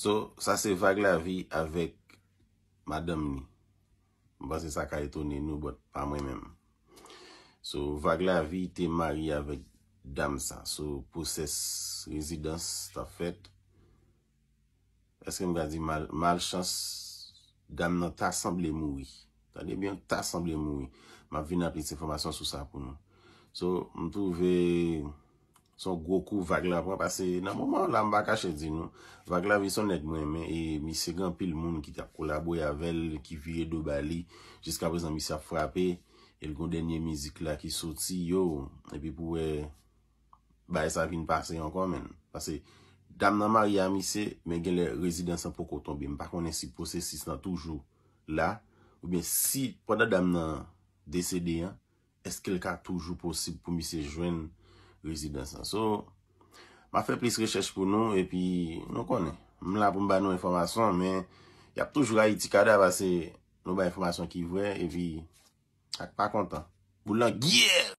So, sa se vage la vi avèk madèm ni. M basè sa kare tonè nou, bòt pa mwen mèm. So, vage la vi, te mari avèk dam sa. So, poses, rezidans ta fèt. Eske m gadi malchans, dam nan ta samblè moui. Ta nebyan ta samblè moui. Ma vin apèlis informasyon sou sa pou nou. So, m trouvè... Son gwo kou vage la pran. Pase nan mouman la mba kache di nou. Vage la vi son net mwen men. E mi se gan pil moun ki tap kolabo ya vel. Ki viye do bali. Jiska prezan mi se frapi. El goun denye mizik la ki soti yo. E pi pou e baye sa vin pase yon kon men. Pase dam nan maria mi se. Men gen le rezidansan pou koton bi. Mpa konen si posesis nan toujou la. Ou ben si poda dam nan desede yan. Eske lka toujou posib pou mi se jwen... rezidansan. So, ma fe plis rechèche pou nou, epi, nou konè. Mla pou mba nou informasyon, men, yap toujou a iti kade avase nou ba informasyon ki vwe, evi, ak pa kontan. Boulan, GYEH!